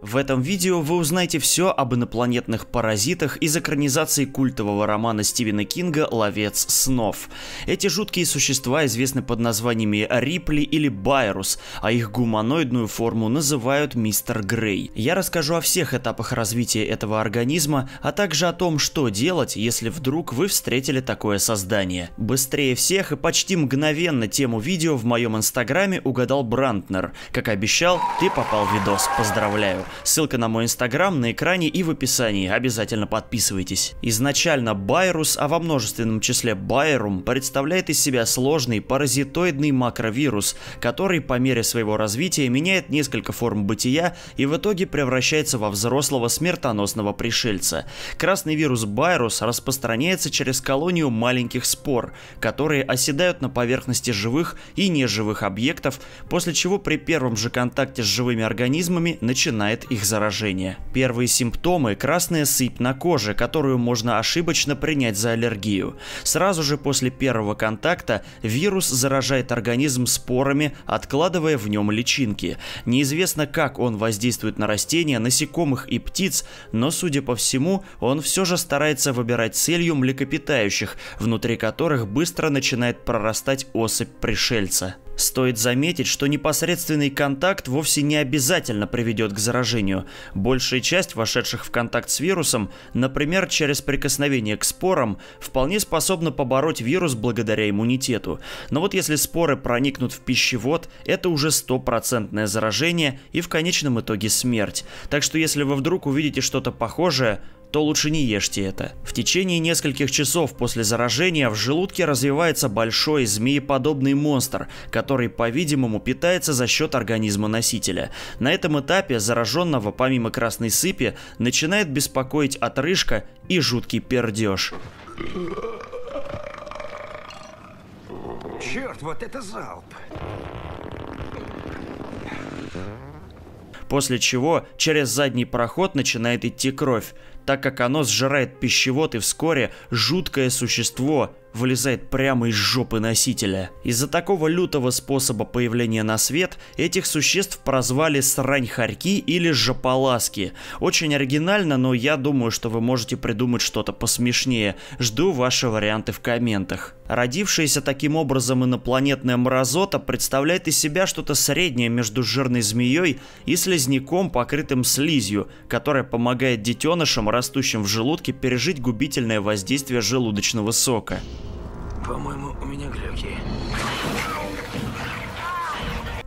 В этом видео вы узнаете все об инопланетных паразитах из экранизации культового романа Стивена Кинга «Ловец снов». Эти жуткие существа известны под названиями Рипли или Байрус, а их гуманоидную форму называют Мистер Грей. Я расскажу о всех этапах развития этого организма, а также о том, что делать, если вдруг вы встретили такое создание. Быстрее всех и почти мгновенно тему видео в моем инстаграме угадал Брантнер. Как обещал, ты попал в видос. Поздравляю! Ссылка на мой инстаграм на экране и в описании, обязательно подписывайтесь. Изначально Байрус, а во множественном числе Байрум, представляет из себя сложный паразитоидный макровирус, который по мере своего развития меняет несколько форм бытия и в итоге превращается во взрослого смертоносного пришельца. Красный вирус Байрус распространяется через колонию маленьких спор, которые оседают на поверхности живых и неживых объектов, после чего при первом же контакте с живыми организмами начинает начинает их заражение. Первые симптомы – красная сыпь на коже, которую можно ошибочно принять за аллергию. Сразу же после первого контакта вирус заражает организм спорами, откладывая в нем личинки. Неизвестно, как он воздействует на растения, насекомых и птиц, но, судя по всему, он все же старается выбирать целью млекопитающих, внутри которых быстро начинает прорастать особь пришельца. Стоит заметить, что непосредственный контакт вовсе не обязательно приведет к заражению. Большая часть вошедших в контакт с вирусом, например, через прикосновение к спорам, вполне способна побороть вирус благодаря иммунитету. Но вот если споры проникнут в пищевод, это уже стопроцентное заражение и в конечном итоге смерть. Так что если вы вдруг увидите что-то похожее, то лучше не ешьте это. В течение нескольких часов после заражения в желудке развивается большой змееподобный монстр, который, по-видимому, питается за счет организма носителя. На этом этапе зараженного, помимо красной сыпи, начинает беспокоить отрыжка и жуткий пердеж. Черт, вот это залп! После чего через задний проход начинает идти кровь так как оно сжирает пищевод и вскоре жуткое существо вылезает прямо из жопы носителя. Из-за такого лютого способа появления на свет этих существ прозвали срань-хорьки или жополаски. Очень оригинально, но я думаю, что вы можете придумать что-то посмешнее. Жду ваши варианты в комментах. Родившаяся таким образом инопланетная мразота представляет из себя что-то среднее между жирной змеей и слизняком, покрытым слизью, которая помогает детенышам, растущим в желудке, пережить губительное воздействие желудочного сока. По-моему, у меня глюки.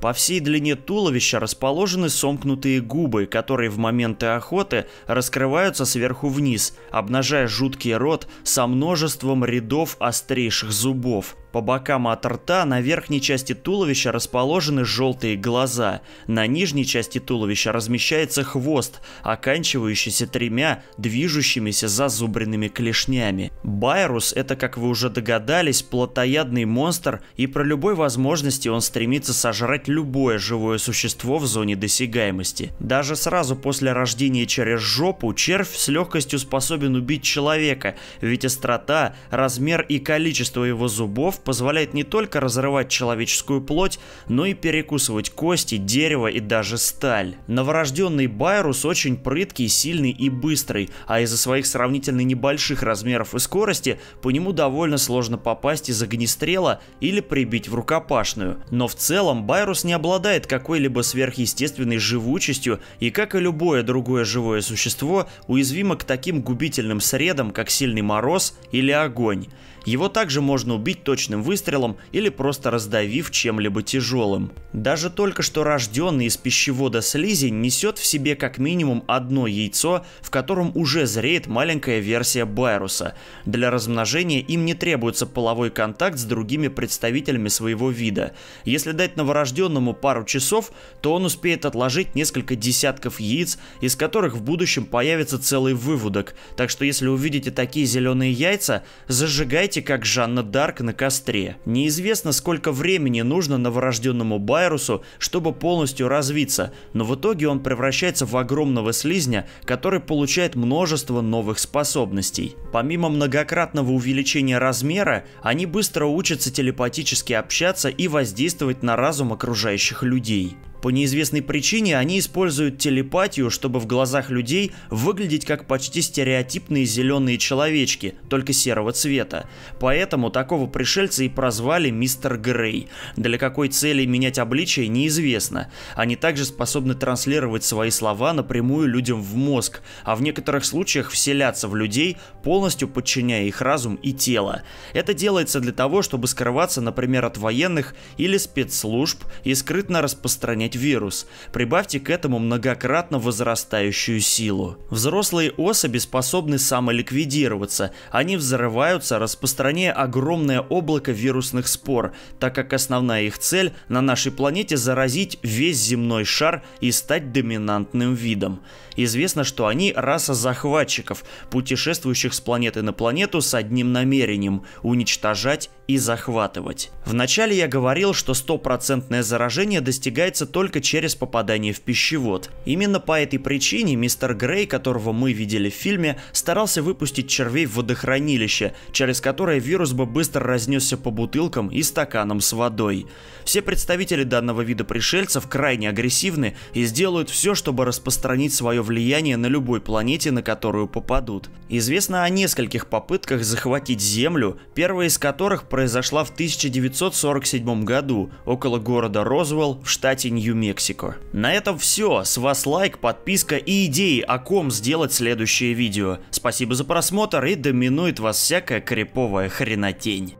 По всей длине туловища расположены сомкнутые губы, которые в моменты охоты раскрываются сверху вниз, обнажая жуткий рот со множеством рядов острейших зубов. По бокам от рта на верхней части туловища расположены желтые глаза. На нижней части туловища размещается хвост, оканчивающийся тремя движущимися зазубренными клешнями. Байрус это, как вы уже догадались, плотоядный монстр и про любой возможности он стремится сожрать любое живое существо в зоне досягаемости. Даже сразу после рождения через жопу червь с легкостью способен убить человека, ведь острота, размер и количество его зубов позволяет не только разрывать человеческую плоть, но и перекусывать кости, дерево и даже сталь. Новорожденный Байрус очень прыткий, сильный и быстрый, а из-за своих сравнительно небольших размеров и скорости по нему довольно сложно попасть из огнестрела или прибить в рукопашную. Но в целом Байрус не обладает какой-либо сверхъестественной живучестью и, как и любое другое живое существо, уязвимо к таким губительным средам, как сильный мороз или огонь. Его также можно убить точным выстрелом или просто раздавив чем-либо тяжелым. Даже только что рожденный из пищевода слизи несет в себе как минимум одно яйцо, в котором уже зреет маленькая версия Байруса. Для размножения им не требуется половой контакт с другими представителями своего вида. Если дать новорожденному пару часов, то он успеет отложить несколько десятков яиц, из которых в будущем появится целый выводок. Так что если увидите такие зеленые яйца, зажигайте части как Жанна Дарк на костре. Неизвестно, сколько времени нужно новорожденному Байрусу, чтобы полностью развиться, но в итоге он превращается в огромного слизня, который получает множество новых способностей. Помимо многократного увеличения размера, они быстро учатся телепатически общаться и воздействовать на разум окружающих людей. По неизвестной причине они используют телепатию, чтобы в глазах людей выглядеть как почти стереотипные зеленые человечки, только серого цвета. Поэтому такого пришельца и прозвали Мистер Грей. Для какой цели менять обличие неизвестно. Они также способны транслировать свои слова напрямую людям в мозг, а в некоторых случаях вселяться в людей, полностью подчиняя их разум и тело. Это делается для того, чтобы скрываться, например, от военных или спецслужб и скрытно распространять распространять вирус. Прибавьте к этому многократно возрастающую силу. Взрослые особи способны самоликвидироваться. Они взрываются, распространяя огромное облако вирусных спор, так как основная их цель на нашей планете заразить весь земной шар и стать доминантным видом. Известно, что они раса захватчиков, путешествующих с планеты на планету с одним намерением – уничтожать и захватывать. Вначале я говорил, что стопроцентное заражение достигается только через попадание в пищевод. Именно по этой причине мистер Грей, которого мы видели в фильме, старался выпустить червей в водохранилище, через которое вирус бы быстро разнесся по бутылкам и стаканам с водой. Все представители данного вида пришельцев крайне агрессивны и сделают все, чтобы распространить свое влияние на любой планете, на которую попадут. Известно о нескольких попытках захватить Землю, первая из которых произошла в 1947 году около города Розуэлл в штате нью Нью-Мексико. На этом все. С вас лайк, подписка и идеи, о ком сделать следующее видео. Спасибо за просмотр и доминует вас всякая криповая хренотень.